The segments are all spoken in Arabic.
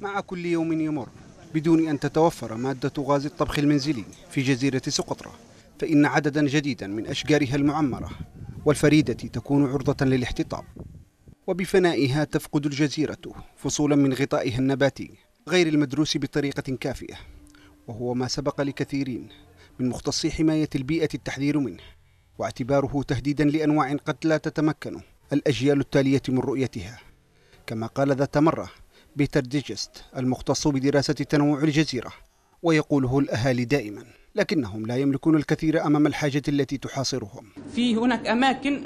مع كل يوم يمر بدون أن تتوفر مادة غاز الطبخ المنزلي في جزيرة سقطرة فإن عددا جديدا من أشجارها المعمرة والفريدة تكون عرضة للاحتطاب وبفنائها تفقد الجزيرة فصولا من غطائها النباتي غير المدروس بطريقة كافية وهو ما سبق لكثيرين من مختصي حماية البيئة التحذير منه واعتباره تهديدا لأنواع قد لا تتمكن الأجيال التالية من رؤيتها كما قال ذات مرة بيتر ديجست المختص بدراسة تنوع الجزيرة ويقوله الأهالي دائما لكنهم لا يملكون الكثير أمام الحاجة التي تحاصرهم في هناك أماكن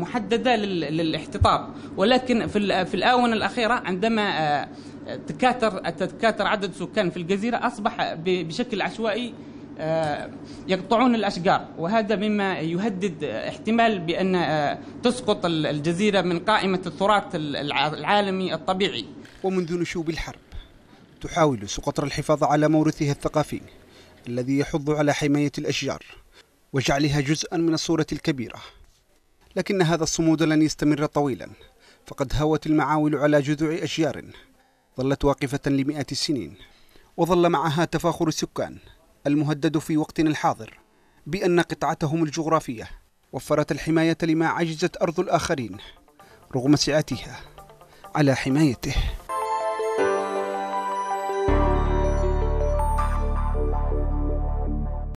محددة للاحتطاب ولكن في الآونة الأخيرة عندما آه، تكاثر تكاثر عدد سكان في الجزيرة أصبح بشكل عشوائي آه، يقطعون الأشجار وهذا مما يهدد احتمال بأن آه، تسقط الجزيرة من قائمة التراث العالمي الطبيعي ومنذ نشوب الحرب تحاول سقطرى الحفاظ على مورثها الثقافي الذي يحض على حماية الأشجار وجعلها جزءا من الصورة الكبيرة لكن هذا الصمود لن يستمر طويلا فقد هوت المعاول على جذوع أشجار ظلت واقفة لمئات السنين وظل معها تفاخر السكان المهدد في وقتنا الحاضر بأن قطعتهم الجغرافية وفرت الحماية لما عجزت أرض الآخرين رغم سعتها على حمايته